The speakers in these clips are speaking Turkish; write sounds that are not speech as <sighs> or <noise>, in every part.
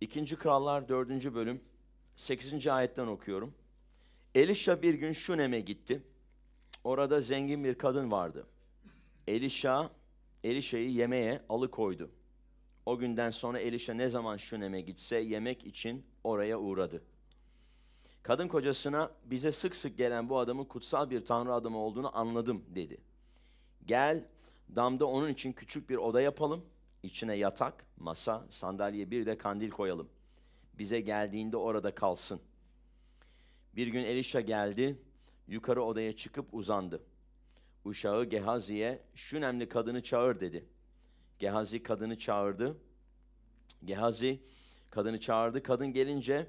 2. Krallar 4. bölüm 8. ayetten okuyorum. Elisha bir gün Şunem'e gitti. Orada zengin bir kadın vardı. Elisha, Elisha'yı yemeğe alıkoydu. O günden sonra Elisha ne zaman Şunem'e gitse yemek için oraya uğradı. Kadın kocasına bize sık sık gelen bu adamın kutsal bir tanrı adamı olduğunu anladım dedi. Gel damda onun için küçük bir oda yapalım. İçine yatak, masa, sandalye bir de kandil koyalım. Bize geldiğinde orada kalsın. Bir gün Elisha geldi, yukarı odaya çıkıp uzandı. Uşağı Gehazi'ye şu nemli kadını çağır dedi. Gehazi kadını çağırdı. Gehazi kadını çağırdı. Kadın gelince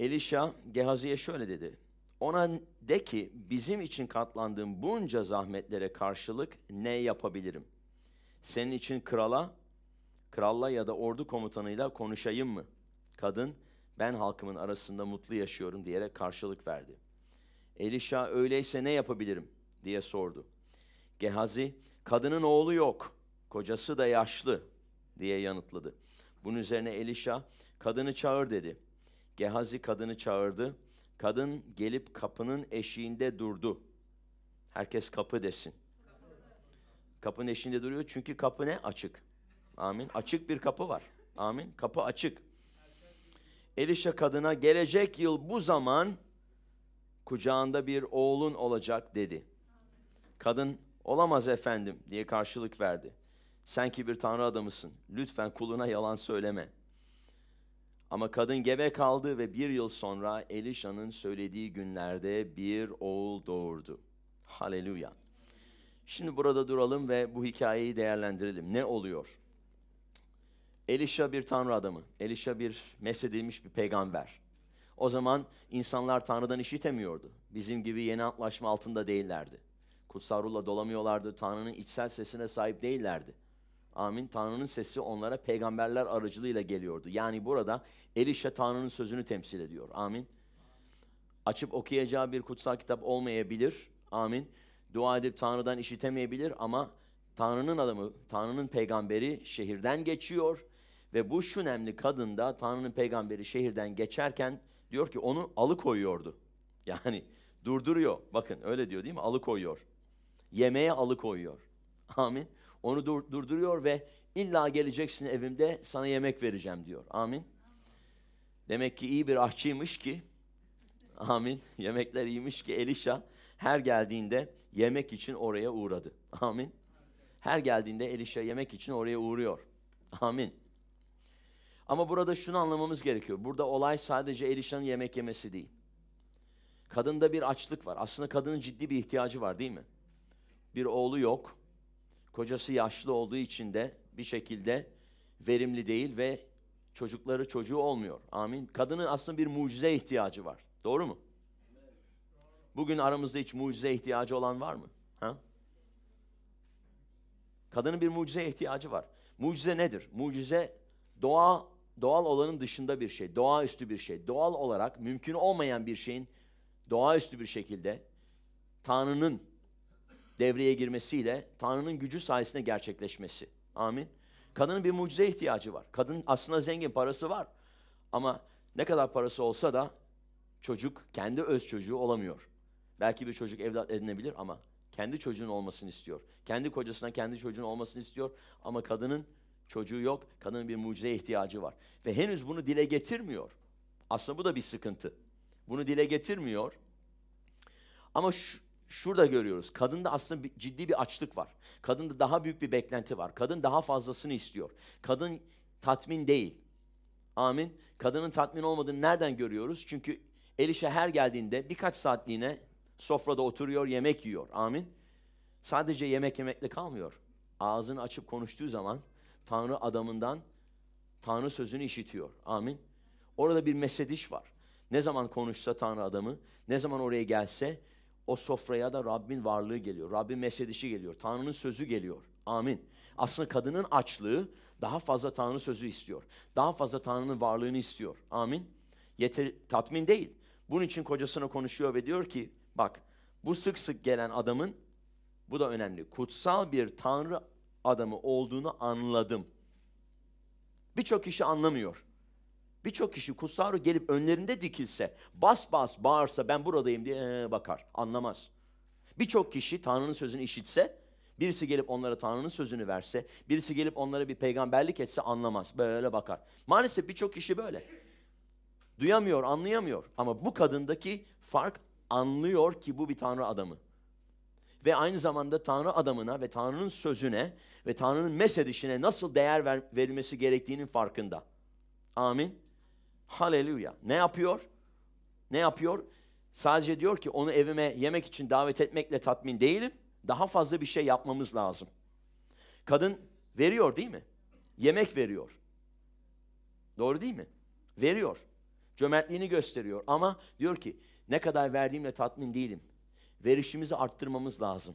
Elisha Gehazi'ye şöyle dedi. Ona de ki bizim için katlandığım bunca zahmetlere karşılık ne yapabilirim? Senin için krala kralla ya da ordu komutanıyla konuşayım mı? Kadın, ben halkımın arasında mutlu yaşıyorum diyerek karşılık verdi. Elisha öyleyse ne yapabilirim diye sordu. Gehazi, kadının oğlu yok, kocası da yaşlı diye yanıtladı. Bunun üzerine Elisha kadını çağır dedi. Gehazi kadını çağırdı. Kadın gelip kapının eşiğinde durdu. Herkes kapı desin. Kapının eşiğinde duruyor çünkü kapı ne? Açık. Amin. Açık bir kapı var. Amin. Kapı açık. Elişe kadına gelecek yıl bu zaman kucağında bir oğlun olacak dedi. Kadın olamaz efendim diye karşılık verdi. Sen ki bir tanrı adamısın. Lütfen kuluna yalan söyleme. Ama kadın gebe kaldı ve bir yıl sonra Elişa'nın söylediği günlerde bir oğul doğurdu. Haleluya. Şimdi burada duralım ve bu hikayeyi değerlendirelim. Ne oluyor? Elisha bir tanrı adamı. Elisha bir mesedilmiş bir peygamber. O zaman insanlar Tanrı'dan işitemiyordu. Bizim gibi yeni antlaşma altında değillerdi. Kutsal ruhla dolamıyorlardı. Tanrı'nın içsel sesine sahip değillerdi. Amin. Tanrı'nın sesi onlara peygamberler aracılığıyla geliyordu. Yani burada Elisha Tanrı'nın sözünü temsil ediyor. Amin. Açıp okuyacağı bir kutsal kitap olmayabilir. Amin. Dua edip Tanrı'dan işitemeyebilir ama Tanrı'nın adamı, Tanrı'nın peygamberi şehirden geçiyor ve bu Şünemli kadın da Tanrı'nın peygamberi şehirden geçerken diyor ki onu alıkoyuyordu. <laughs> Yani durduruyor. Bakın öyle diyor değil mi? Alıkoyuyor. Yemeğe alıkoyuyor. Amin. Onu dur- durduruyor ve illa geleceksin evimde sana yemek vereceğim diyor. Amin. Demek ki iyi bir ahçıymış ki. Amin. Yemekler iyiymiş ki Elisha her geldiğinde yemek için oraya uğradı. Amin. Her geldiğinde Elisha yemek için oraya uğruyor. Amin. Ama burada şunu anlamamız gerekiyor. Burada olay sadece Elişan'ın yemek yemesi değil. Kadında bir açlık var. Aslında kadının ciddi bir ihtiyacı var değil mi? Bir oğlu yok. Kocası yaşlı olduğu için de bir şekilde verimli değil ve çocukları çocuğu olmuyor. Amin. Kadının aslında bir mucize ihtiyacı var. Doğru mu? Bugün aramızda hiç mucize ihtiyacı olan var mı? Ha? Kadının bir mucize ihtiyacı var. Mucize nedir? Mucize doğa doğal olanın dışında bir şey, doğaüstü bir şey. Doğal olarak mümkün olmayan bir şeyin doğaüstü bir şekilde Tanrı'nın devreye girmesiyle Tanrı'nın gücü sayesinde gerçekleşmesi. Amin. Kadının bir mucize ihtiyacı var. Kadın aslında zengin, parası var. Ama ne kadar parası olsa da çocuk kendi öz çocuğu olamıyor. Belki bir çocuk evlat edinebilir ama kendi çocuğun olmasını istiyor. Kendi kocasına kendi çocuğun olmasını istiyor ama kadının Çocuğu yok, kadının bir mucize ihtiyacı var. Ve henüz bunu dile getirmiyor. Aslında bu da bir sıkıntı. Bunu dile getirmiyor. Ama şu, şurada görüyoruz. Kadında aslında bir, ciddi bir açlık var. Kadında daha büyük bir beklenti var. Kadın daha fazlasını istiyor. Kadın tatmin değil. Amin. Kadının tatmin olmadığını nereden görüyoruz? Çünkü Elişe her geldiğinde birkaç saatliğine sofrada oturuyor, yemek yiyor. Amin. Sadece yemek yemekle kalmıyor. Ağzını açıp konuştuğu zaman Tanrı adamından Tanrı sözünü işitiyor. Amin. Orada bir mesediş var. Ne zaman konuşsa Tanrı adamı, ne zaman oraya gelse o sofraya da Rabbin varlığı geliyor. Rabbin mesedişi geliyor. Tanrı'nın sözü geliyor. Amin. Aslında kadının açlığı daha fazla Tanrı sözü istiyor. Daha fazla Tanrı'nın varlığını istiyor. Amin. Yeter, tatmin değil. Bunun için kocasına konuşuyor ve diyor ki bak bu sık sık gelen adamın bu da önemli. Kutsal bir Tanrı adamı olduğunu anladım. Birçok kişi anlamıyor. Birçok kişi kutsaro gelip önlerinde dikilse, bas bas bağırsa ben buradayım diye ee, bakar, anlamaz. Birçok kişi Tanrı'nın sözünü işitse, birisi gelip onlara Tanrı'nın sözünü verse, birisi gelip onlara bir peygamberlik etse anlamaz, böyle bakar. Maalesef birçok kişi böyle. Duyamıyor, anlayamıyor ama bu kadındaki fark anlıyor ki bu bir Tanrı adamı ve aynı zamanda Tanrı adamına ve Tanrı'nın sözüne ve Tanrı'nın mesedişine nasıl değer ver, verilmesi gerektiğinin farkında. Amin. Haleluya. Ne yapıyor? Ne yapıyor? Sadece diyor ki onu evime yemek için davet etmekle tatmin değilim. Daha fazla bir şey yapmamız lazım. Kadın veriyor değil mi? Yemek veriyor. Doğru değil mi? Veriyor. Cömertliğini gösteriyor ama diyor ki ne kadar verdiğimle tatmin değilim verişimizi arttırmamız lazım.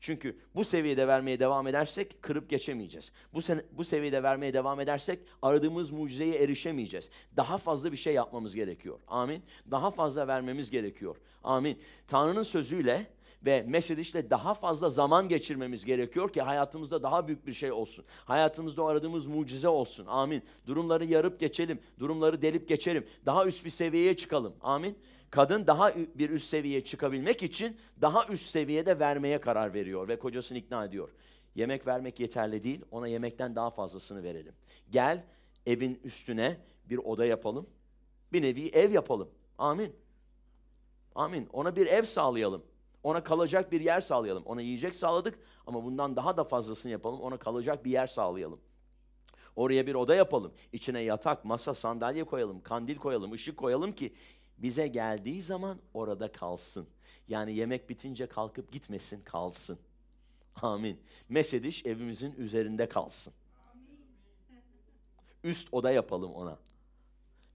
Çünkü bu seviyede vermeye devam edersek kırıp geçemeyeceğiz. Bu, sene, bu seviyede vermeye devam edersek aradığımız mucizeye erişemeyeceğiz. Daha fazla bir şey yapmamız gerekiyor. Amin. Daha fazla vermemiz gerekiyor. Amin. Tanrı'nın sözüyle ve Mesedeş'te daha fazla zaman geçirmemiz gerekiyor ki hayatımızda daha büyük bir şey olsun. Hayatımızda aradığımız mucize olsun. Amin. Durumları yarıp geçelim. Durumları delip geçelim. Daha üst bir seviyeye çıkalım. Amin kadın daha bir üst seviyeye çıkabilmek için daha üst seviyede vermeye karar veriyor ve kocasını ikna ediyor. Yemek vermek yeterli değil, ona yemekten daha fazlasını verelim. Gel evin üstüne bir oda yapalım, bir nevi ev yapalım. Amin. Amin. Ona bir ev sağlayalım. Ona kalacak bir yer sağlayalım. Ona yiyecek sağladık ama bundan daha da fazlasını yapalım. Ona kalacak bir yer sağlayalım. Oraya bir oda yapalım. İçine yatak, masa, sandalye koyalım, kandil koyalım, ışık koyalım ki bize geldiği zaman orada kalsın. Yani yemek bitince kalkıp gitmesin, kalsın. Amin. Mesediş evimizin üzerinde kalsın. Üst oda yapalım ona.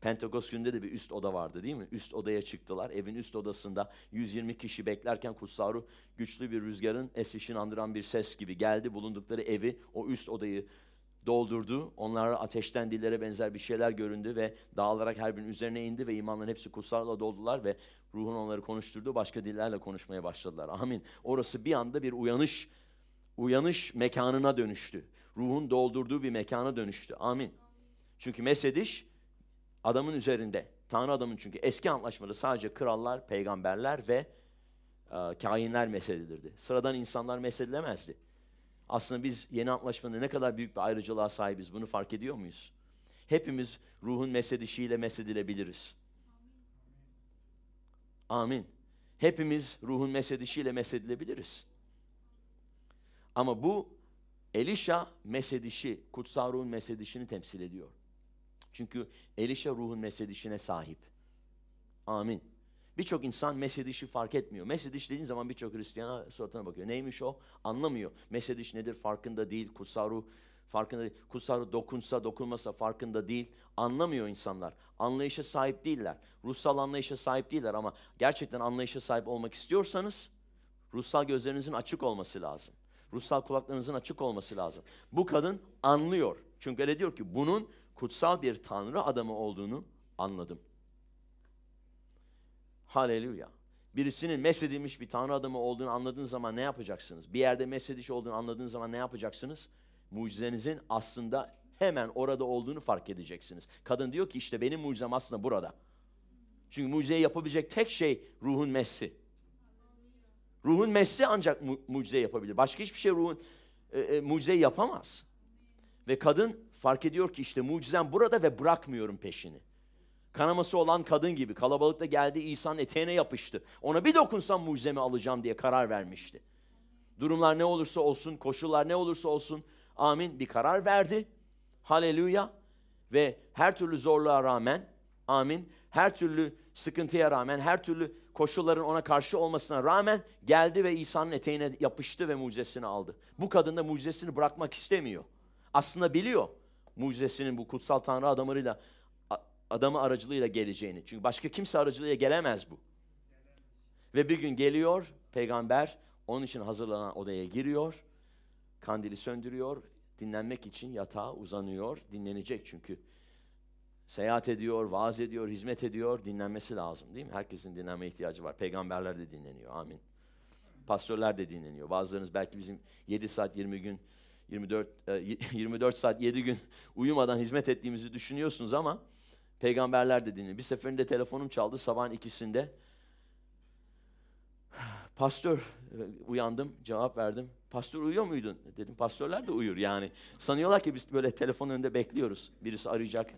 Pentekost günde de bir üst oda vardı değil mi? Üst odaya çıktılar. Evin üst odasında 120 kişi beklerken kutsal ruh güçlü bir rüzgarın esişini andıran bir ses gibi geldi. Bulundukları evi, o üst odayı doldurdu. Onlara ateşten dillere benzer bir şeyler göründü ve dağılarak her birinin üzerine indi ve imanların hepsi kutsalla doldular ve ruhun onları konuşturdu. Başka dillerle konuşmaya başladılar. Amin. Orası bir anda bir uyanış, uyanış mekanına dönüştü. Ruhun doldurduğu bir mekana dönüştü. Amin. Çünkü mesediş adamın üzerinde, Tanrı adamın çünkü eski antlaşmada sadece krallar, peygamberler ve e, kainler mesheledilirdi. Sıradan insanlar meshedilemezdi. Aslında biz yeni antlaşmada ne kadar büyük bir ayrıcalığa sahibiz bunu fark ediyor muyuz? Hepimiz ruhun meshedişiyle mesedilebiliriz. Amin. Hepimiz ruhun meshedişiyle mesedilebiliriz. Ama bu Elisha meshedişi, kutsal ruhun meshedişini temsil ediyor. Çünkü elişe ruhun mesedişine sahip. Amin. Birçok insan mesedişi fark etmiyor. Mesediş dediğin zaman birçok Hristiyana suratına bakıyor. Neymiş o? Anlamıyor. Mesediş nedir farkında değil. Kutsal ruh farkında değil. Kutsal ruh dokunsa dokunmasa farkında değil. Anlamıyor insanlar. Anlayışa sahip değiller. Ruhsal anlayışa sahip değiller ama gerçekten anlayışa sahip olmak istiyorsanız ruhsal gözlerinizin açık olması lazım. Ruhsal kulaklarınızın açık olması lazım. Bu kadın anlıyor. Çünkü öyle diyor ki bunun kutsal bir tanrı adamı olduğunu anladım. Haleluya. Birisinin mesedilmiş bir tanrı adamı olduğunu anladığın zaman ne yapacaksınız? Bir yerde mesediş olduğunu anladığın zaman ne yapacaksınız? Mucizenizin aslında hemen orada olduğunu fark edeceksiniz. Kadın diyor ki işte benim mucizem aslında burada. Çünkü mucizeyi yapabilecek tek şey ruhun messi. Ruhun messi ancak mu- mucize yapabilir. Başka hiçbir şey ruhun e, e, mucizeyi yapamaz. Ve kadın fark ediyor ki işte mucizem burada ve bırakmıyorum peşini. Kanaması olan kadın gibi kalabalıkta geldi İsa'nın eteğine yapıştı. Ona bir dokunsam mucizemi alacağım diye karar vermişti. Durumlar ne olursa olsun, koşullar ne olursa olsun amin bir karar verdi. Haleluya. Ve her türlü zorluğa rağmen amin her türlü sıkıntıya rağmen, her türlü koşulların ona karşı olmasına rağmen geldi ve İsa'nın eteğine yapıştı ve mucizesini aldı. Bu kadın da mucizesini bırakmak istemiyor. Aslında biliyor mucizesinin bu kutsal Tanrı adamıyla adamı aracılığıyla geleceğini. Çünkü başka kimse aracılığıyla gelemez bu. Ve bir gün geliyor peygamber onun için hazırlanan odaya giriyor. Kandili söndürüyor. Dinlenmek için yatağa uzanıyor. Dinlenecek çünkü. Seyahat ediyor, vaaz ediyor, hizmet ediyor. Dinlenmesi lazım değil mi? Herkesin dinlenme ihtiyacı var. Peygamberler de dinleniyor. Amin. Pastörler de dinleniyor. Bazılarınız belki bizim 7 saat 20 gün 24 24 e, <laughs> saat 7 gün uyumadan hizmet ettiğimizi düşünüyorsunuz ama peygamberler de dinliyor. Bir seferinde telefonum çaldı sabahın ikisinde. <sighs> Pastör e, uyandım, cevap verdim. Pastör uyuyor muydun? Dedim pastörler de uyur yani. Sanıyorlar ki biz böyle telefon önünde bekliyoruz. Birisi arayacak.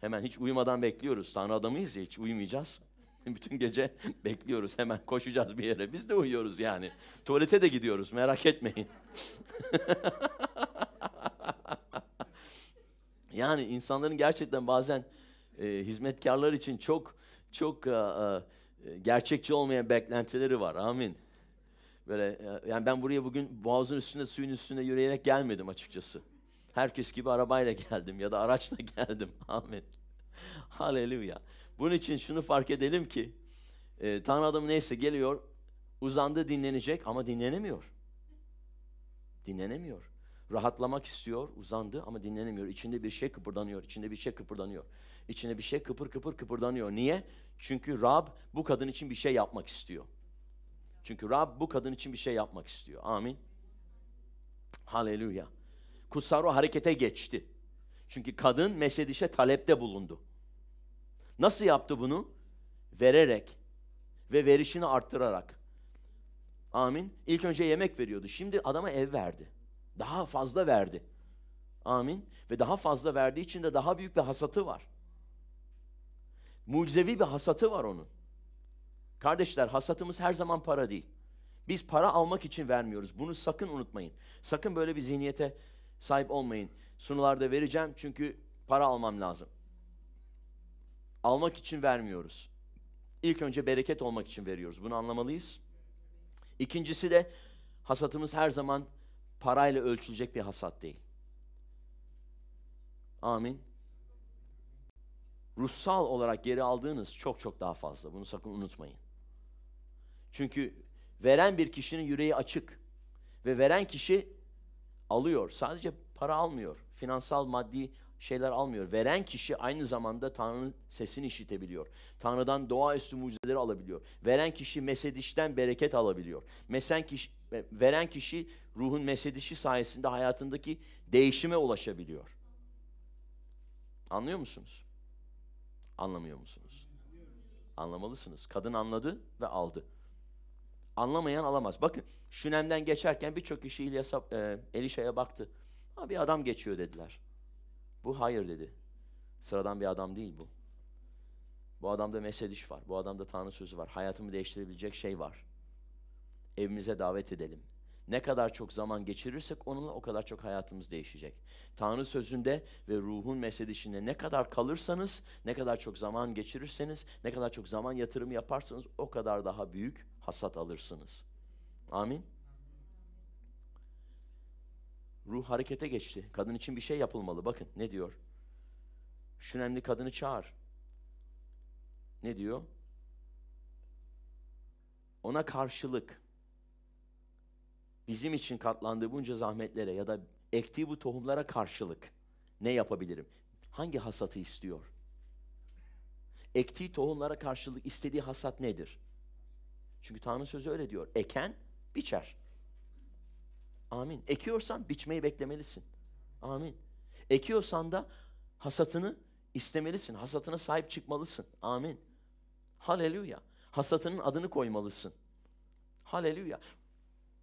Hemen hiç uyumadan bekliyoruz. Tanrı adamıyız ya hiç uyumayacağız. <laughs> Bütün gece bekliyoruz hemen koşacağız bir yere. Biz de uyuyoruz yani. Tuvalete de gidiyoruz merak etmeyin. <laughs> yani insanların gerçekten bazen e, hizmetkarlar için çok çok e, e, gerçekçi olmayan beklentileri var. Amin. Böyle e, yani ben buraya bugün boğazın üstünde suyun üstünde yürüyerek gelmedim açıkçası. Herkes gibi arabayla <laughs> geldim ya da araçla geldim. Amin. Haleluya. Bunun için şunu fark edelim ki e, Tanrı adamı neyse geliyor uzandı dinlenecek ama dinlenemiyor. Dinlenemiyor. Rahatlamak istiyor, uzandı ama dinlenemiyor. İçinde bir şey kıpırdanıyor, içinde bir şey kıpırdanıyor. İçinde bir şey kıpır kıpır kıpırdanıyor. Niye? Çünkü Rab bu kadın için bir şey yapmak istiyor. Çünkü Rab bu kadın için bir şey yapmak istiyor. Amin. Haleluya. Kutsaro harekete geçti. Çünkü kadın mesedişe talepte bulundu. Nasıl yaptı bunu? Vererek ve verişini arttırarak. Amin. İlk önce yemek veriyordu. Şimdi adama ev verdi. Daha fazla verdi. Amin. Ve daha fazla verdiği için de daha büyük bir hasatı var. Mucizevi bir hasatı var onun. Kardeşler hasatımız her zaman para değil. Biz para almak için vermiyoruz. Bunu sakın unutmayın. Sakın böyle bir zihniyete sahip olmayın. Sunularda vereceğim çünkü para almam lazım almak için vermiyoruz. İlk önce bereket olmak için veriyoruz. Bunu anlamalıyız. İkincisi de hasatımız her zaman parayla ölçülecek bir hasat değil. Amin. Ruhsal olarak geri aldığınız çok çok daha fazla. Bunu sakın unutmayın. Çünkü veren bir kişinin yüreği açık ve veren kişi alıyor. Sadece para almıyor. Finansal, maddi şeyler almıyor. Veren kişi aynı zamanda Tanrı'nın sesini işitebiliyor. Tanrı'dan doğaüstü mucizeleri alabiliyor. Veren kişi mesedişten bereket alabiliyor. Mesen kişi, veren kişi ruhun mesedişi sayesinde hayatındaki değişime ulaşabiliyor. Anlıyor musunuz? Anlamıyor musunuz? Anlamalısınız. Kadın anladı ve aldı. Anlamayan alamaz. Bakın Şünem'den geçerken birçok kişi İlyas'a, e, Elişa'ya baktı. Ha, bir adam geçiyor dediler. Bu hayır dedi. Sıradan bir adam değil bu. Bu adamda mesediş var. Bu adamda Tanrı sözü var. Hayatımı değiştirebilecek şey var. Evimize davet edelim. Ne kadar çok zaman geçirirsek onunla o kadar çok hayatımız değişecek. Tanrı sözünde ve ruhun mesedişinde ne kadar kalırsanız, ne kadar çok zaman geçirirseniz, ne kadar çok zaman yatırımı yaparsanız o kadar daha büyük hasat alırsınız. Amin. Ruh harekete geçti. Kadın için bir şey yapılmalı. Bakın ne diyor? Şünemli kadını çağır. Ne diyor? Ona karşılık bizim için katlandığı bunca zahmetlere ya da ektiği bu tohumlara karşılık ne yapabilirim? Hangi hasatı istiyor? Ektiği tohumlara karşılık istediği hasat nedir? Çünkü Tanrı sözü öyle diyor. Eken biçer. Amin. Ekiyorsan biçmeyi beklemelisin. Amin. Ekiyorsan da hasatını istemelisin. Hasatına sahip çıkmalısın. Amin. Haleluya. Hasatının adını koymalısın. Haleluya.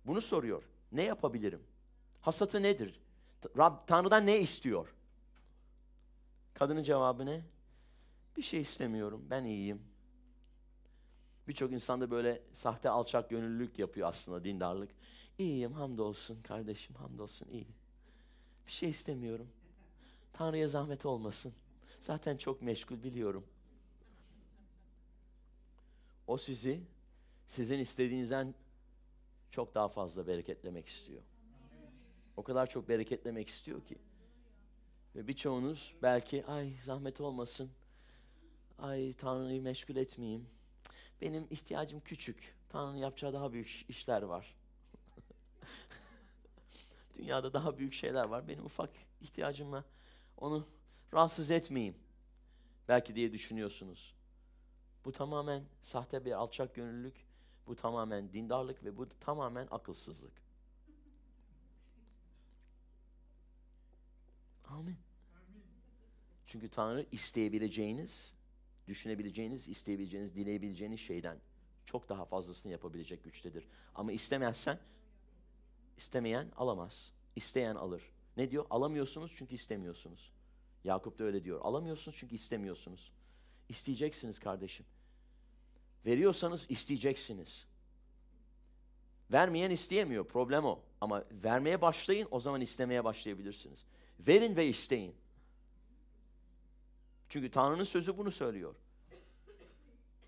Bunu soruyor. Ne yapabilirim? Hasatı nedir? Rab, Tanrı'dan ne istiyor? Kadının cevabı ne? Bir şey istemiyorum. Ben iyiyim. Birçok insan da böyle sahte alçak gönüllülük yapıyor aslında dindarlık. İyiyim hamdolsun kardeşim hamdolsun iyi. Bir şey istemiyorum. Tanrı'ya zahmet olmasın. Zaten çok meşgul biliyorum. O sizi sizin istediğinizden çok daha fazla bereketlemek istiyor. O kadar çok bereketlemek istiyor ki. Ve birçoğunuz belki ay zahmet olmasın. Ay Tanrı'yı meşgul etmeyeyim. Benim ihtiyacım küçük. Tanrı'nın yapacağı daha büyük işler var. <laughs> Dünyada daha büyük şeyler var. Benim ufak ihtiyacımla onu rahatsız etmeyeyim. Belki diye düşünüyorsunuz. Bu tamamen sahte bir alçak gönüllülük, bu tamamen dindarlık ve bu tamamen akılsızlık. Amin. Amin. Çünkü Tanrı isteyebileceğiniz düşünebileceğiniz, isteyebileceğiniz, dileyebileceğiniz şeyden çok daha fazlasını yapabilecek güçtedir. Ama istemezsen istemeyen alamaz. İsteyen alır. Ne diyor? Alamıyorsunuz çünkü istemiyorsunuz. Yakup da öyle diyor. Alamıyorsunuz çünkü istemiyorsunuz. İsteyeceksiniz kardeşim. Veriyorsanız isteyeceksiniz. Vermeyen isteyemiyor. Problem o. Ama vermeye başlayın o zaman istemeye başlayabilirsiniz. Verin ve isteyin. Çünkü Tanrı'nın sözü bunu söylüyor.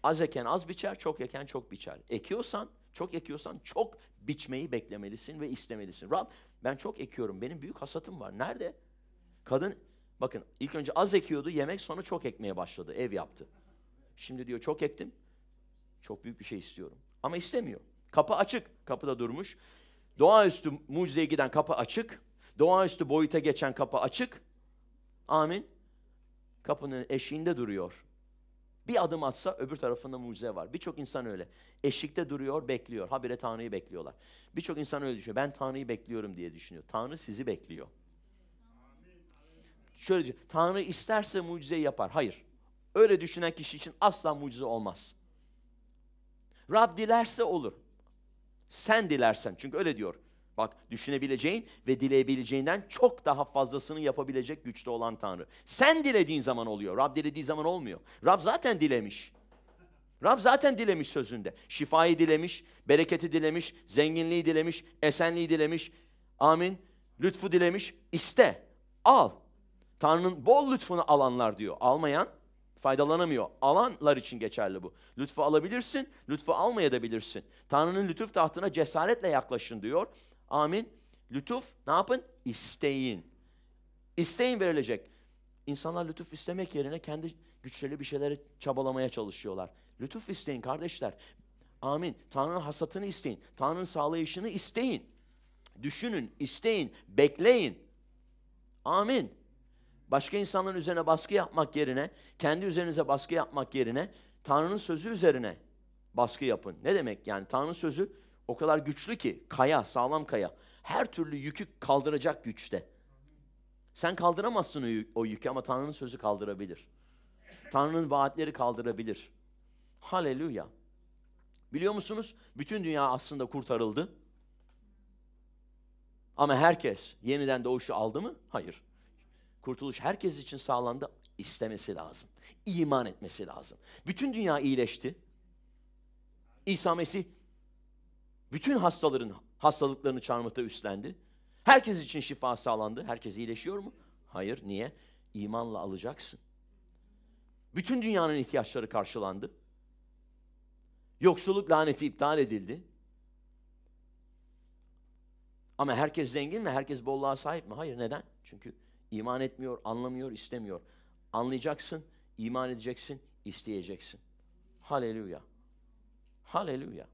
Az eken az biçer, çok eken çok biçer. Ekiyorsan, çok ekiyorsan çok biçmeyi beklemelisin ve istemelisin. Rab ben çok ekiyorum, benim büyük hasatım var. Nerede? Kadın, bakın ilk önce az ekiyordu, yemek sonra çok ekmeye başladı, ev yaptı. Şimdi diyor çok ektim, çok büyük bir şey istiyorum. Ama istemiyor. Kapı açık, kapıda durmuş. Doğaüstü mucizeye giden kapı açık. Doğaüstü boyuta geçen kapı açık. Amin kapının eşiğinde duruyor. Bir adım atsa öbür tarafında mucize var. Birçok insan öyle. Eşikte duruyor, bekliyor. Habire Tanrı'yı bekliyorlar. Birçok insan öyle düşünüyor. Ben Tanrı'yı bekliyorum diye düşünüyor. Tanrı sizi bekliyor. Şöyle diyor. Tanrı isterse mucizeyi yapar. Hayır. Öyle düşünen kişi için asla mucize olmaz. Rab dilerse olur. Sen dilersen. Çünkü öyle diyor. Bak düşünebileceğin ve dileyebileceğinden çok daha fazlasını yapabilecek güçte olan Tanrı. Sen dilediğin zaman oluyor. Rab dilediği zaman olmuyor. Rab zaten dilemiş. Rab zaten dilemiş sözünde. Şifayı dilemiş, bereketi dilemiş, zenginliği dilemiş, esenliği dilemiş. Amin. Lütfu dilemiş. İste. Al. Tanrı'nın bol lütfunu alanlar diyor. Almayan faydalanamıyor. Alanlar için geçerli bu. Lütfu alabilirsin, lütfu almaya da bilirsin. Tanrı'nın lütuf tahtına cesaretle yaklaşın diyor. Amin. Lütuf ne yapın? İsteyin. İsteyin verilecek. İnsanlar lütuf istemek yerine kendi güçleri bir şeyleri çabalamaya çalışıyorlar. Lütuf isteyin kardeşler. Amin. Tanrı'nın hasatını isteyin. Tanrı'nın sağlayışını isteyin. Düşünün, isteyin, bekleyin. Amin. Başka insanların üzerine baskı yapmak yerine, kendi üzerinize baskı yapmak yerine Tanrı'nın sözü üzerine baskı yapın. Ne demek yani? Tanrı'nın sözü o kadar güçlü ki kaya, sağlam kaya. Her türlü yükü kaldıracak güçte. Sen kaldıramazsın o, yükü ama Tanrı'nın sözü kaldırabilir. Tanrı'nın vaatleri kaldırabilir. Haleluya. Biliyor musunuz? Bütün dünya aslında kurtarıldı. Ama herkes yeniden doğuşu aldı mı? Hayır. Kurtuluş herkes için sağlandı. İstemesi lazım. İman etmesi lazım. Bütün dünya iyileşti. İsa Mesih bütün hastaların hastalıklarını çarmıhta üstlendi. Herkes için şifa sağlandı. Herkes iyileşiyor mu? Hayır. Niye? İmanla alacaksın. Bütün dünyanın ihtiyaçları karşılandı. Yoksulluk laneti iptal edildi. Ama herkes zengin mi? Herkes bolluğa sahip mi? Hayır. Neden? Çünkü iman etmiyor, anlamıyor, istemiyor. Anlayacaksın, iman edeceksin, isteyeceksin. Haleluya. Haleluya.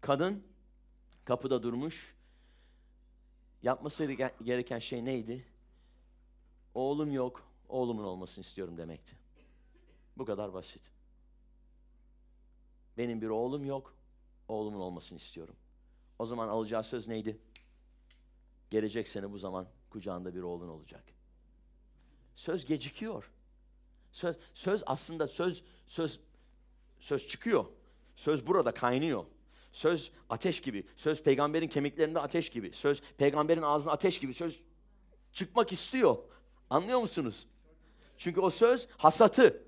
Kadın kapıda durmuş. Yapması gereken şey neydi? Oğlum yok, oğlumun olmasını istiyorum demekti. Bu kadar basit. Benim bir oğlum yok, oğlumun olmasını istiyorum. O zaman alacağı söz neydi? Gelecek sene bu zaman kucağında bir oğlun olacak. Söz gecikiyor. Söz, söz aslında söz söz söz çıkıyor. Söz burada kaynıyor. Söz ateş gibi. Söz peygamberin kemiklerinde ateş gibi. Söz peygamberin ağzında ateş gibi. Söz çıkmak istiyor. Anlıyor musunuz? Çünkü o söz hasatı.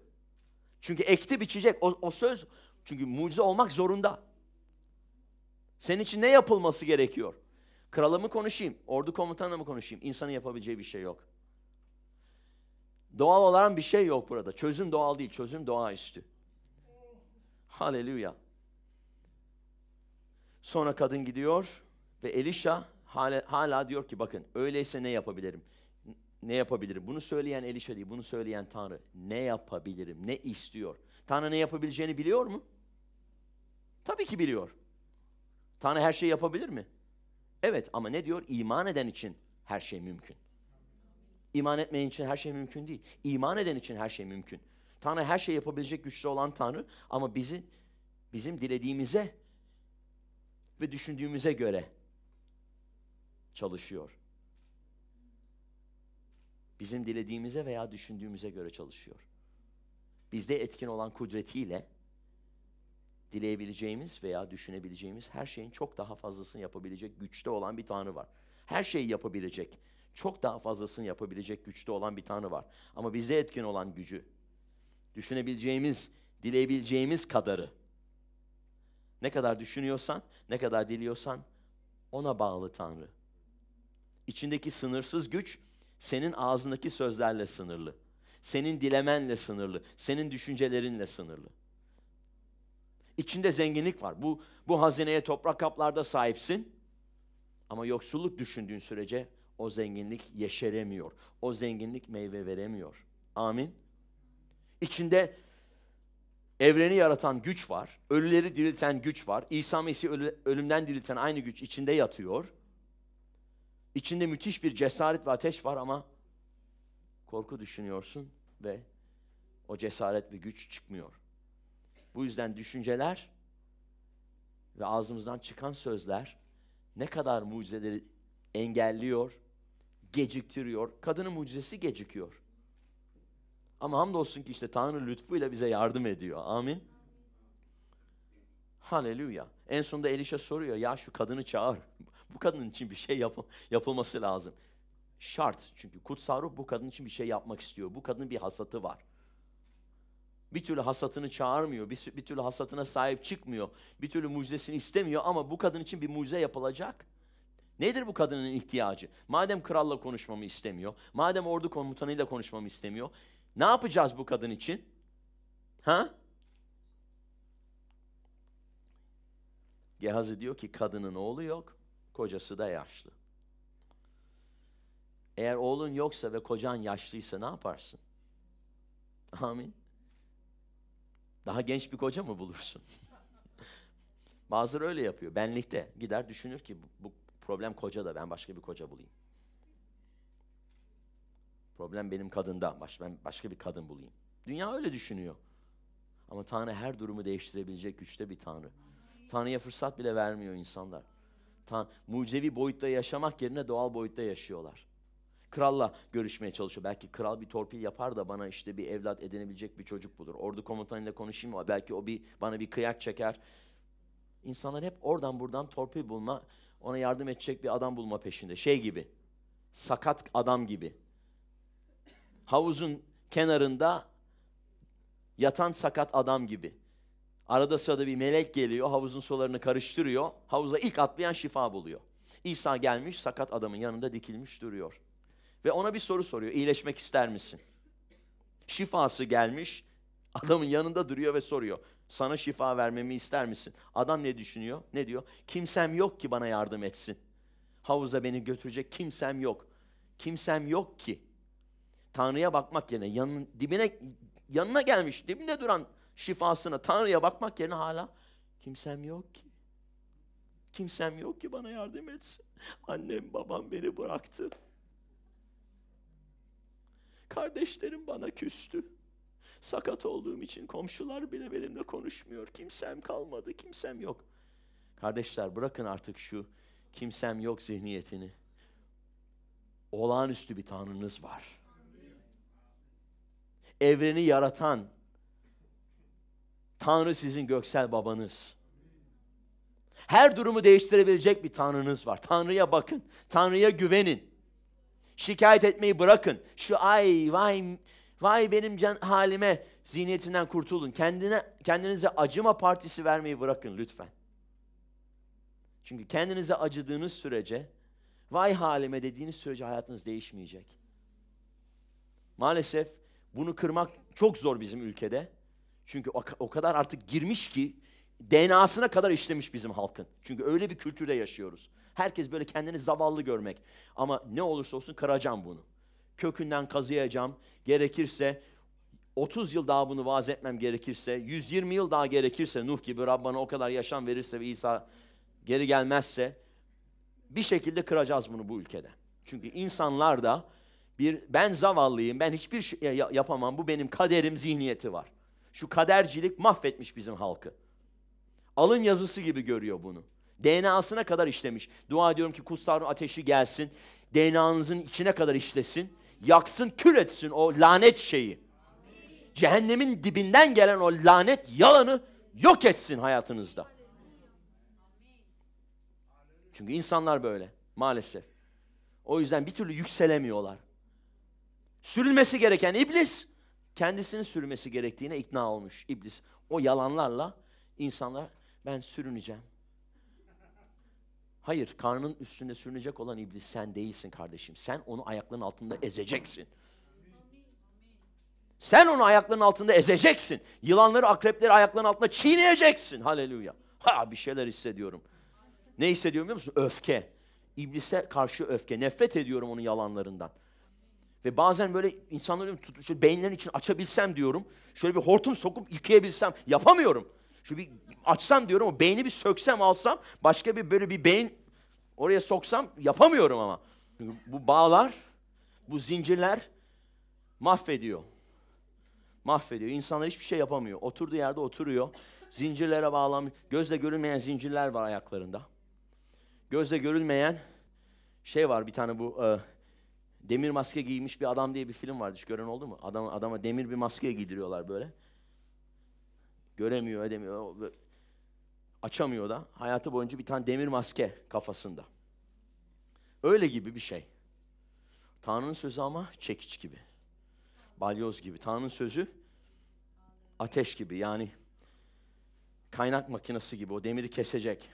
Çünkü ekti biçecek. O, o söz çünkü mucize olmak zorunda. Senin için ne yapılması gerekiyor? Krala mı konuşayım? Ordu komutanına mı konuşayım? İnsanın yapabileceği bir şey yok. Doğal olan bir şey yok burada. Çözüm doğal değil. Çözüm doğa üstü. Haleluya. Sonra kadın gidiyor ve Elisha hala, hala diyor ki bakın öyleyse ne yapabilirim? Ne yapabilirim? Bunu söyleyen Elisha değil, bunu söyleyen Tanrı. Ne yapabilirim? Ne istiyor? Tanrı ne yapabileceğini biliyor mu? Tabii ki biliyor. Tanrı her şeyi yapabilir mi? Evet ama ne diyor? İman eden için her şey mümkün. İman etmeyen için her şey mümkün değil. İman eden için her şey mümkün. Tanrı her şeyi yapabilecek güçlü olan Tanrı ama bizi bizim dilediğimize ve düşündüğümüze göre çalışıyor. Bizim dilediğimize veya düşündüğümüze göre çalışıyor. Bizde etkin olan kudretiyle dileyebileceğimiz veya düşünebileceğimiz her şeyin çok daha fazlasını yapabilecek güçte olan bir Tanrı var. Her şeyi yapabilecek, çok daha fazlasını yapabilecek güçte olan bir Tanrı var. Ama bizde etkin olan gücü, düşünebileceğimiz, dileyebileceğimiz kadarı ne kadar düşünüyorsan, ne kadar diliyorsan ona bağlı Tanrı. İçindeki sınırsız güç senin ağzındaki sözlerle sınırlı. Senin dilemenle sınırlı, senin düşüncelerinle sınırlı. İçinde zenginlik var. Bu bu hazineye toprak kaplarda sahipsin. Ama yoksulluk düşündüğün sürece o zenginlik yeşeremiyor. O zenginlik meyve veremiyor. Amin. İçinde Evreni yaratan güç var. Ölüleri dirilten güç var. İsa Mesih ölümden dirilten aynı güç içinde yatıyor. İçinde müthiş bir cesaret ve ateş var ama korku düşünüyorsun ve o cesaret ve güç çıkmıyor. Bu yüzden düşünceler ve ağzımızdan çıkan sözler ne kadar mucizeleri engelliyor, geciktiriyor. Kadının mucizesi gecikiyor. Ama hamdolsun ki işte Tanrı lütfuyla bize yardım ediyor. Amin. Haleluya. En sonunda Elişa soruyor ya şu kadını çağır. Bu kadının için bir şey yap yapılması lazım. Şart çünkü kutsal ruh bu kadın için bir şey yapmak istiyor. Bu kadının bir hasatı var. Bir türlü hasatını çağırmıyor, bir, bir türlü hasatına sahip çıkmıyor. Bir türlü mucizesini istemiyor ama bu kadın için bir mucize yapılacak. Nedir bu kadının ihtiyacı? Madem kralla konuşmamı istemiyor, madem ordu komutanıyla konuşmamı istemiyor, ne yapacağız bu kadın için? Ha? Gehazi diyor ki kadının oğlu yok, kocası da yaşlı. Eğer oğlun yoksa ve kocan yaşlıysa ne yaparsın? Amin. Daha genç bir koca mı bulursun? <laughs> Bazıları öyle yapıyor. Benlikte gider düşünür ki bu, bu problem koca da ben başka bir koca bulayım. Problem benim kadında. Baş, ben başka bir kadın bulayım. Dünya öyle düşünüyor. Ama Tanrı her durumu değiştirebilecek güçte bir Tanrı. Tanrı'ya fırsat bile vermiyor insanlar. Tan mucizevi boyutta yaşamak yerine doğal boyutta yaşıyorlar. Kralla görüşmeye çalışıyor. Belki kral bir torpil yapar da bana işte bir evlat edinebilecek bir çocuk bulur. Ordu komutanıyla konuşayım mı? Belki o bir bana bir kıyak çeker. İnsanlar hep oradan buradan torpil bulma, ona yardım edecek bir adam bulma peşinde. Şey gibi, sakat adam gibi. Havuzun kenarında yatan sakat adam gibi. Arada sırada bir melek geliyor, havuzun sularını karıştırıyor. Havuza ilk atlayan şifa buluyor. İsa gelmiş, sakat adamın yanında dikilmiş duruyor. Ve ona bir soru soruyor, iyileşmek ister misin? Şifası gelmiş, adamın yanında duruyor ve soruyor. Sana şifa vermemi ister misin? Adam ne düşünüyor? Ne diyor? Kimsem yok ki bana yardım etsin. Havuza beni götürecek kimsem yok. Kimsem yok ki. Tanrı'ya bakmak yerine yan dibine yanına gelmiş dibinde duran şifasına Tanrı'ya bakmak yerine hala kimsem yok ki. Kimsem yok ki bana yardım etsin. Annem babam beni bıraktı. Kardeşlerim bana küstü. Sakat olduğum için komşular bile benimle konuşmuyor. Kimsem kalmadı, kimsem yok. Kardeşler bırakın artık şu kimsem yok zihniyetini. Olağanüstü bir tanrınız var evreni yaratan Tanrı sizin göksel babanız. Her durumu değiştirebilecek bir Tanrınız var. Tanrı'ya bakın. Tanrı'ya güvenin. Şikayet etmeyi bırakın. Şu ay vay vay benim can halime zihniyetinden kurtulun. Kendine kendinize acıma partisi vermeyi bırakın lütfen. Çünkü kendinize acıdığınız sürece vay halime dediğiniz sürece hayatınız değişmeyecek. Maalesef bunu kırmak çok zor bizim ülkede. Çünkü o kadar artık girmiş ki DNA'sına kadar işlemiş bizim halkın. Çünkü öyle bir kültürde yaşıyoruz. Herkes böyle kendini zavallı görmek. Ama ne olursa olsun kıracağım bunu. Kökünden kazıyacağım. Gerekirse 30 yıl daha bunu vaaz etmem gerekirse, 120 yıl daha gerekirse Nuh gibi Rab o kadar yaşam verirse ve İsa geri gelmezse bir şekilde kıracağız bunu bu ülkede. Çünkü insanlar da bir ben zavallıyım, ben hiçbir şey yapamam, bu benim kaderim zihniyeti var. Şu kadercilik mahvetmiş bizim halkı. Alın yazısı gibi görüyor bunu. DNA'sına kadar işlemiş. Dua ediyorum ki kutsarın ateşi gelsin, DNA'nızın içine kadar işlesin, yaksın, kül etsin o lanet şeyi. Cehennemin dibinden gelen o lanet yalanı yok etsin hayatınızda. Çünkü insanlar böyle maalesef. O yüzden bir türlü yükselemiyorlar sürülmesi gereken iblis kendisini sürmesi gerektiğine ikna olmuş iblis. O yalanlarla insanlar ben sürüneceğim. Hayır, karnın üstünde sürünecek olan iblis sen değilsin kardeşim. Sen onu ayaklarının altında ezeceksin. Sen onu ayaklarının altında ezeceksin. Yılanları, akrepleri ayaklarının altında çiğneyeceksin. Haleluya. Ha bir şeyler hissediyorum. Ne hissediyorum biliyor musun? Öfke. İblise karşı öfke. Nefret ediyorum onun yalanlarından. Ve bazen böyle insanların tutuşu beyinlerin için açabilsem diyorum. Şöyle bir hortum sokup yıkayabilsem yapamıyorum. Şu bir açsam diyorum o beyni bir söksem alsam başka bir böyle bir beyin oraya soksam yapamıyorum ama. Çünkü bu bağlar, bu zincirler mahvediyor. Mahvediyor. İnsanlar hiçbir şey yapamıyor. Oturduğu yerde oturuyor. Zincirlere bağlanmış. Gözle görülmeyen zincirler var ayaklarında. Gözle görülmeyen şey var bir tane bu e, Demir maske giymiş bir adam diye bir film vardı. Hiç gören oldu mu? Adam, adama demir bir maske giydiriyorlar böyle. Göremiyor, edemiyor. Açamıyor da. Hayatı boyunca bir tane demir maske kafasında. Öyle gibi bir şey. Tanrı'nın sözü ama çekiç gibi. Balyoz gibi. Tanrı'nın sözü ateş gibi. Yani kaynak makinesi gibi. O demiri kesecek.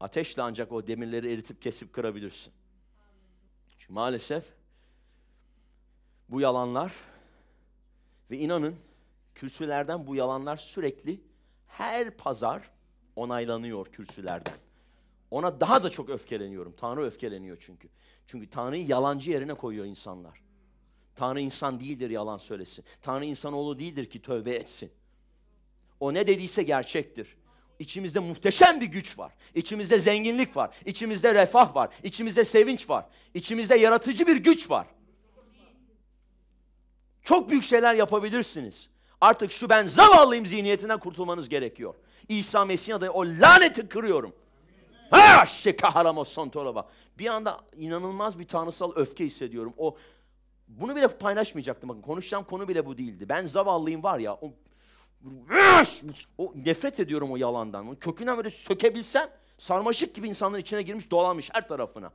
Ateşle ancak o demirleri eritip kesip kırabilirsin. Çünkü maalesef bu yalanlar ve inanın kürsülerden bu yalanlar sürekli her pazar onaylanıyor kürsülerden. Ona daha da çok öfkeleniyorum. Tanrı öfkeleniyor çünkü. Çünkü Tanrı'yı yalancı yerine koyuyor insanlar. Tanrı insan değildir yalan söylesin. Tanrı insanoğlu değildir ki tövbe etsin. O ne dediyse gerçektir. İçimizde muhteşem bir güç var. İçimizde zenginlik var. İçimizde refah var. İçimizde sevinç var. İçimizde yaratıcı bir güç var. Çok büyük şeyler yapabilirsiniz. Artık şu ben zavallıyım zihniyetinden kurtulmanız gerekiyor. İsa Mesih'e de o laneti kırıyorum. Ha şekaharamos santolova. Bir anda inanılmaz bir tanrısal öfke hissediyorum. O bunu bile paylaşmayacaktım. Bakın konuşacağım konu bile bu değildi. Ben zavallıyım var ya. O o nefret ediyorum o yalandan. Onu kökünden böyle sökebilsem sarmaşık gibi insanların içine girmiş dolanmış her tarafına.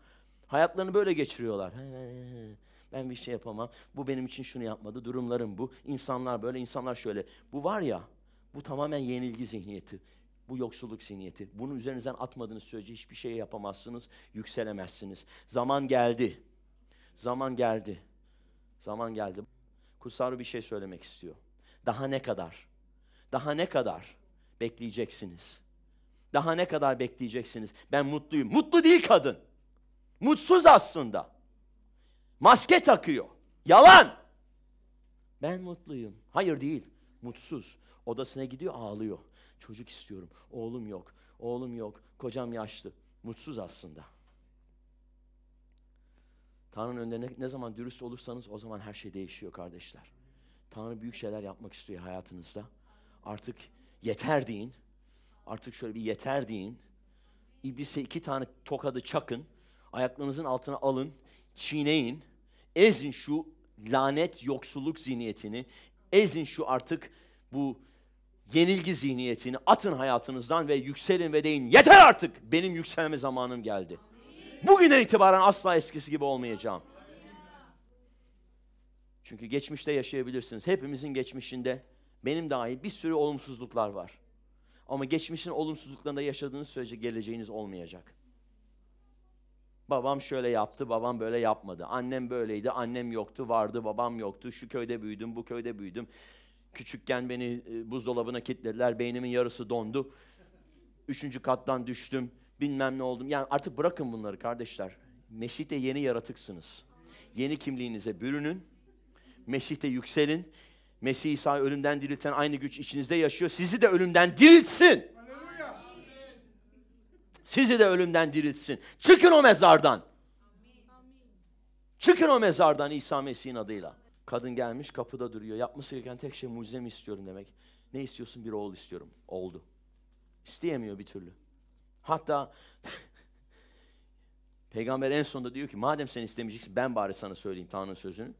Hayatlarını böyle geçiriyorlar. Ben bir şey yapamam. Bu benim için şunu yapmadı. Durumlarım bu. İnsanlar böyle, insanlar şöyle. Bu var ya, bu tamamen yenilgi zihniyeti. Bu yoksulluk zihniyeti. Bunu üzerinizden atmadığınız sürece hiçbir şey yapamazsınız, yükselemezsiniz. Zaman geldi. Zaman geldi. Zaman geldi. Kutsal bir şey söylemek istiyor. Daha ne kadar? Daha ne kadar bekleyeceksiniz? Daha ne kadar bekleyeceksiniz? Ben mutluyum. Mutlu değil kadın. Mutsuz aslında. Maske takıyor. Yalan. Ben mutluyum. Hayır değil. Mutsuz. Odasına gidiyor ağlıyor. Çocuk istiyorum. Oğlum yok. Oğlum yok. Kocam yaşlı. Mutsuz aslında. Tanrı'nın önünde ne, ne zaman dürüst olursanız o zaman her şey değişiyor kardeşler. Tanrı büyük şeyler yapmak istiyor hayatınızda. Artık yeter deyin. Artık şöyle bir yeter deyin. İblise iki tane tokadı çakın. Ayaklarınızın altına alın. Çiğneyin. Ezin şu lanet yoksulluk zihniyetini. Ezin şu artık bu yenilgi zihniyetini atın hayatınızdan ve yükselin ve deyin yeter artık benim yükselme zamanım geldi. Bugünden itibaren asla eskisi gibi olmayacağım. Çünkü geçmişte yaşayabilirsiniz. Hepimizin geçmişinde benim dahil bir sürü olumsuzluklar var. Ama geçmişin olumsuzluklarında yaşadığınız sürece geleceğiniz olmayacak. Babam şöyle yaptı, babam böyle yapmadı. Annem böyleydi, annem yoktu, vardı, babam yoktu. Şu köyde büyüdüm, bu köyde büyüdüm. Küçükken beni e, buzdolabına kilitlediler, beynimin yarısı dondu. Üçüncü kattan düştüm, bilmem ne oldum. Yani artık bırakın bunları kardeşler. Mesih'te yeni yaratıksınız. Yeni kimliğinize bürünün. Mesih'te yükselin Mesih İsa ölümden dirilten aynı güç içinizde yaşıyor. Sizi de ölümden diriltsin. Sizi de ölümden diriltsin. Çıkın o mezardan. Çıkın o mezardan İsa Mesih'in adıyla. Kadın gelmiş kapıda duruyor. Yapması gereken tek şey mucizemi istiyorum demek. Ne istiyorsun? Bir oğul istiyorum. Oldu. İsteyemiyor bir türlü. Hatta <laughs> peygamber en sonunda diyor ki madem sen istemeyeceksin ben bari sana söyleyeyim Tanrı'nın sözünü.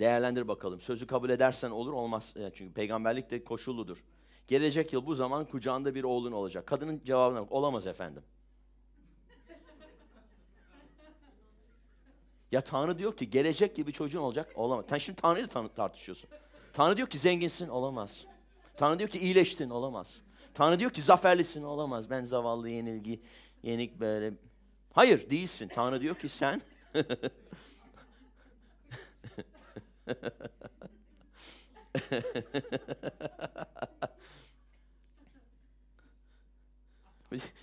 Değerlendir bakalım. Sözü kabul edersen olur olmaz. E, çünkü peygamberlik de koşulludur. Gelecek yıl bu zaman kucağında bir oğlun olacak. Kadının cevabına bak. Olamaz efendim. Ya Tanrı diyor ki gelecek gibi çocuğun olacak. Olamaz. Sen şimdi Tanrı'yla tan tartışıyorsun. Tanrı diyor ki zenginsin. Olamaz. Tanrı diyor ki iyileştin. Olamaz. Tanrı diyor ki zaferlisin. Olamaz. Ben zavallı yenilgi, yenik böyle. Hayır değilsin. Tanrı diyor ki sen <laughs>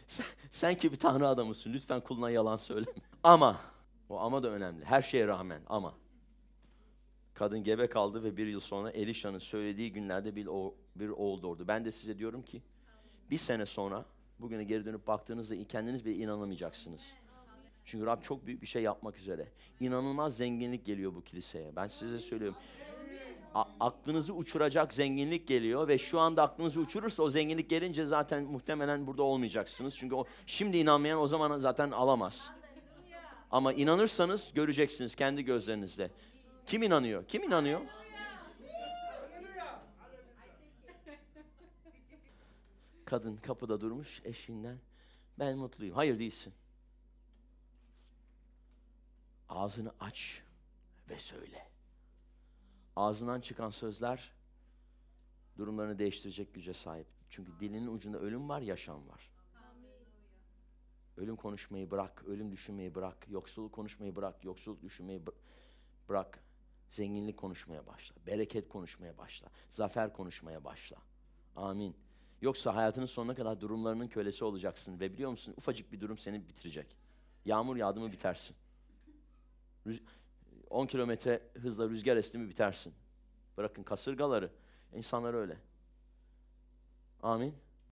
sen, sen ki bir tanrı adamısın. Lütfen kuluna yalan söyleme. Ama, o ama da önemli. Her şeye rağmen ama. Kadın gebe kaldı ve bir yıl sonra Elişa'nın söylediği günlerde bir, o, bir oğul doğurdu. Ben de size diyorum ki, bir sene sonra bugüne geri dönüp baktığınızda kendiniz bile inanamayacaksınız. Çünkü Rab çok büyük bir şey yapmak üzere. İnanılmaz zenginlik geliyor bu kiliseye. Ben size söylüyorum. A- aklınızı uçuracak zenginlik geliyor ve şu anda aklınızı uçurursa o zenginlik gelince zaten muhtemelen burada olmayacaksınız. Çünkü o şimdi inanmayan o zaman zaten alamaz. Ama inanırsanız göreceksiniz kendi gözlerinizle. Kim inanıyor? Kim inanıyor? Kadın kapıda durmuş eşinden. Ben mutluyum. Hayır değilsin. Ağzını aç ve söyle. Ağzından çıkan sözler durumlarını değiştirecek güce sahip. Çünkü dilinin ucunda ölüm var, yaşam var. Ölüm konuşmayı bırak, ölüm düşünmeyi bırak, yoksulluk konuşmayı bırak, yoksulluk düşünmeyi bırak. Zenginlik konuşmaya başla, bereket konuşmaya başla, zafer konuşmaya başla. Amin. Yoksa hayatının sonuna kadar durumlarının kölesi olacaksın ve biliyor musun ufacık bir durum seni bitirecek. Yağmur yağdı mı bitersin. 10 kilometre hızla rüzgar esti mi bitersin. Bırakın kasırgaları. İnsanlar öyle. Amin.